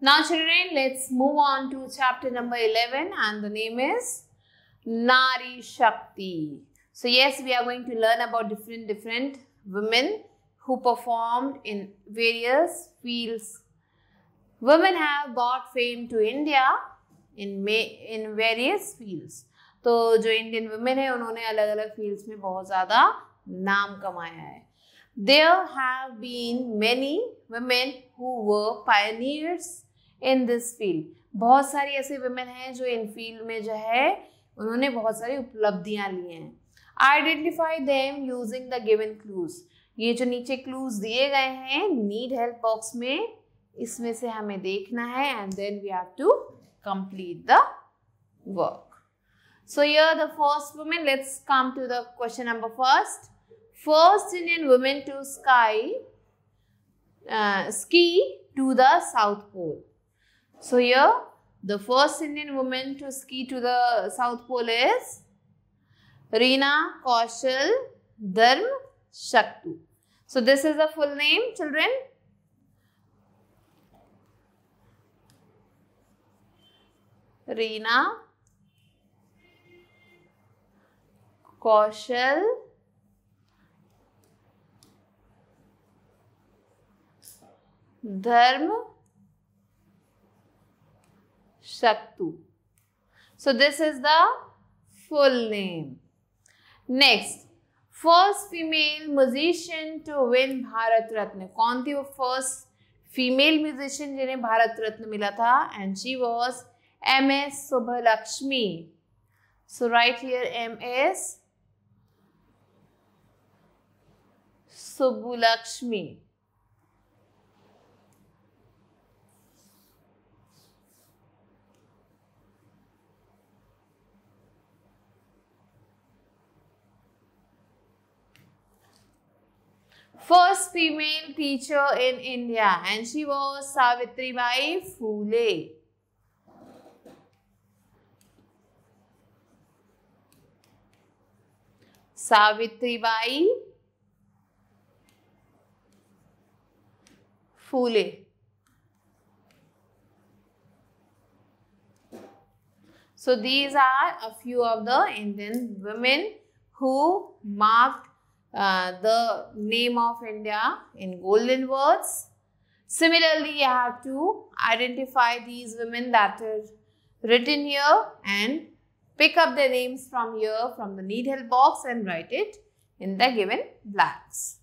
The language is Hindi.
Now children, let's move on to chapter number 11 and the name is Nari Shakti. So yes, we are going to learn about different different women who performed in various fields. Women have brought fame to India in may, in various fields. तो जो इंडियन वुमेन है उन्होंने अलग अलग फील्ड्स में बहुत ज़्यादा नाम कमाया है There have been many women who were pioneers in this field. बहुत सारी ऐसे women हैं जो इन field में जो है उन्होंने बहुत सारी उपलब्धियां ली हैं identify them using the given clues ये जो नीचे क्लूज दिए गए हैं नीड हेल्प बॉक्स में इसमें से हमें देखना है and then we have to complete the work. So here the first woman, let's come to the question number first. first Indian woman to sky, uh, ski to the South Pole. So here, the first Indian woman to ski to the South Pole is Reena Kaushal Dharm Shaktu. So this is the full name, children. Reena Kaushal धर्म शक्तु so this is the full name next first female musician to win Bharat Ratna कौन थी वो फर्स्ट फीमेल म्यूजिशियन जिन्हें भारत रत्न मिला था and she was M S सुबह so right here M S Subbulakshmi first female teacher in India and she was Savitri Bai Phule. Savitri Bai Phule. So these are a few of the Indian women who marked uh, the name of India in golden words. Similarly, you have to identify these women that are written here and pick up their names from here from the needle box and write it in the given blanks.